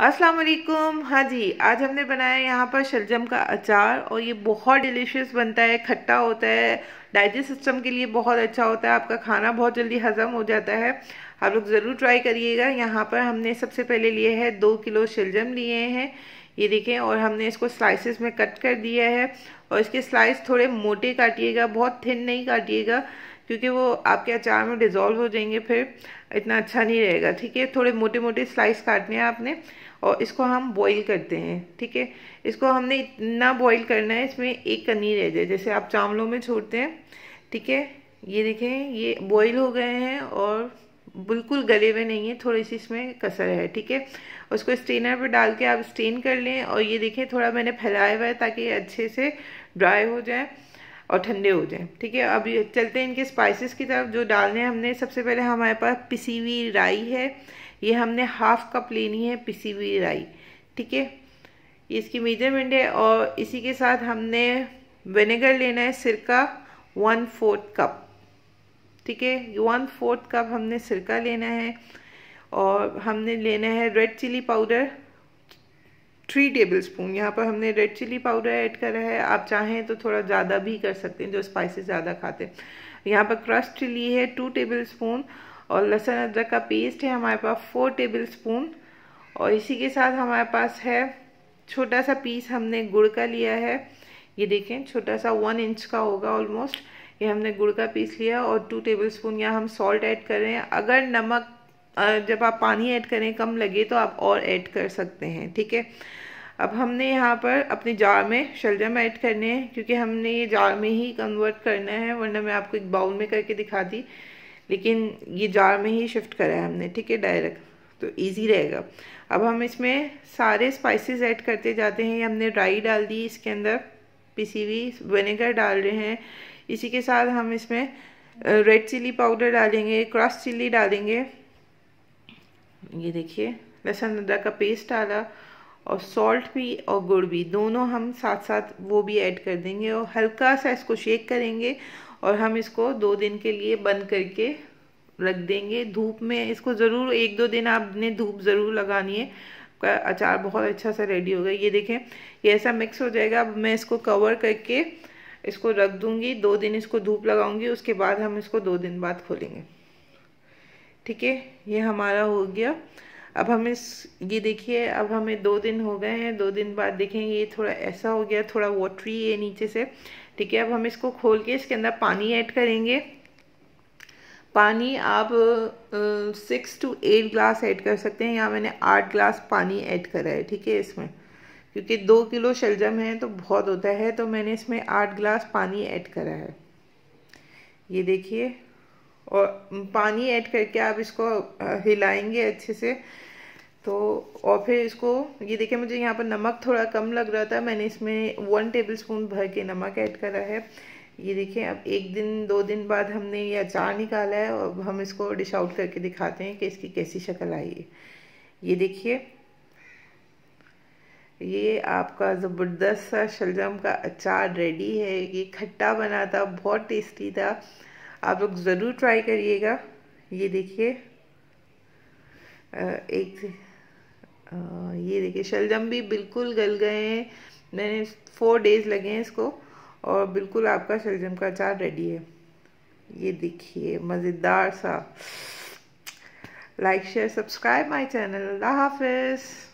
अस्सलाम वालेकुम हाँ जी आज हमने बनाया यहाँ पर शलजम का अचार और ये बहुत डिलीशियस बनता है खट्टा होता है डाइजेस्ट सिस्टम के लिए बहुत अच्छा होता है आपका खाना बहुत जल्दी हज़म हो जाता है आप लोग ज़रूर ट्राई करिएगा यहाँ पर हमने सबसे पहले लिए है दो किलो शलजम लिए हैं ये देखें और हमने इसको स्लाइसेस में कट कर दिया है और इसके स्लाइस थोड़े मोटे काटिएगा बहुत थिन नहीं काटिएगा क्योंकि वो आपके अचार में डिज़ोल्व हो जाएंगे फिर इतना अच्छा नहीं रहेगा ठीक है थोड़े मोटे मोटे स्लाइस काटने हैं आपने और इसको हम बॉईल करते हैं ठीक है इसको हमने इतना बॉईल करना है इसमें एक कनी रह जाए जैसे आप चावलों में छोड़ते हैं ठीक है ये देखें ये बॉईल हो गए हैं और बिल्कुल गले हुए नहीं है थोड़ी सी इसमें कसर है ठीक है उसको स्टेनर पर डाल के आप स्टेन कर लें और ये देखें थोड़ा मैंने फैलाया हुआ है ताकि ये अच्छे से ड्राई हो जाए और ठंडे हो जाए ठीक है अब चलते हैं इनके स्पाइसेस की तरफ जो डालने हमने सबसे पहले हमारे पास पिसी हुई राई है ये हमने हाफ कप लेनी है पिसी हुई राई ठीक है इसकी मेजरमेंट है और इसी के साथ हमने विनेगर लेना है सिरका वन फोर्थ कप ठीक है वन फोर्थ कप हमने सिरका लेना है और हमने लेना है red chilli powder three tablespoon यहाँ पर हमने रेड चिली पाउडर ऐड करा है आप चाहें तो थोड़ा ज़्यादा भी कर सकते हैं जो स्पाइसेस ज़्यादा खाते हैं यहाँ पर क्रश चिली है टू टेबल स्पून और लहसुन अदरक का पेस्ट है हमारे पास फोर टेबल स्पून और इसी के साथ हमारे पास है छोटा सा पीस हमने गुड़ का लिया है ये देखें छोटा सा वन इंच का होगा ऑलमोस्ट ये हमने गुड़ का पीस लिया और टू टेबल स्पून यहाँ हम सॉल्ट ऐड कर रहे हैं अगर नमक जब आप पानी ऐड करें कम लगे तो आप और ऐड कर सकते हैं ठीक है अब हमने यहाँ पर अपने जार में शलजम ऐड करने हैं क्योंकि हमने ये जार में ही कन्वर्ट करना है वरना मैं आपको एक बाउल में करके दिखा दी लेकिन ये जार में ही शिफ्ट करा है हमने ठीक है डायरेक्ट तो इजी रहेगा अब हम इसमें सारे स्पाइसेस ऐड करते जाते हैं हमने राई डाल दी इसके अंदर पिसी हुई विनेगर डाल रहे हैं इसी के साथ हम इसमें रेड चिली पाउडर डालेंगे क्रॉस चिली डालेंगे ये देखिए लहसुन अदरक का पेस्ट डाला और सॉल्ट भी और गुड़ भी दोनों हम साथ साथ वो भी ऐड कर देंगे और हल्का सा इसको शेक करेंगे और हम इसको दो दिन के लिए बंद करके रख देंगे धूप में इसको ज़रूर एक दो दिन आपने धूप ज़रूर लगानी है का अचार बहुत अच्छा सा रेडी होगा ये देखें ये ऐसा मिक्स हो जाएगा अब मैं इसको कवर करके इसको रख दूंगी दो दिन इसको धूप लगाऊंगी उसके बाद हम इसको दो दिन बाद खोलेंगे ठीक है ये हमारा हो गया अब हम इस ये देखिए अब हमें दो दिन हो गए हैं दो दिन बाद देखेंगे ये थोड़ा ऐसा हो गया थोड़ा वॉटरी है नीचे से ठीक है अब हम इसको खोल के इसके अंदर पानी ऐड करेंगे पानी आप six to eight glass add कर सकते हैं यहाँ मैंने आठ ग्लास पानी ऐड करा है ठीक है इसमें क्योंकि दो किलो शलजम है तो बहुत होता है तो मैंने इसमें आठ गिलास पानी ऐड करा है ये देखिए और पानी ऐड करके आप इसको हिलाएंगे अच्छे से तो और फिर इसको ये देखिए मुझे यहाँ पर नमक थोड़ा कम लग रहा था मैंने इसमें वन टेबल स्पून भर के नमक ऐड करा है ये देखिए अब एक दिन दो दिन बाद हमने ये अचार निकाला है और अब हम इसको डिश आउट करके दिखाते हैं कि इसकी कैसी शक्ल आई है ये देखिए ये आपका ज़बरदस्त सा शलजम का अचार रेडी है ये खट्टा बना था बहुत टेस्टी था आप लोग ज़रूर ट्राई करिएगा ये देखिए एक आ, ये देखिए शलजम भी बिल्कुल गल गए हैं मैंने फोर डेज़ लगे हैं इसको और बिल्कुल आपका शलजम का अचार रेडी है ये देखिए मज़ेदार सा like share subscribe my channel अल्लाह हाफिज़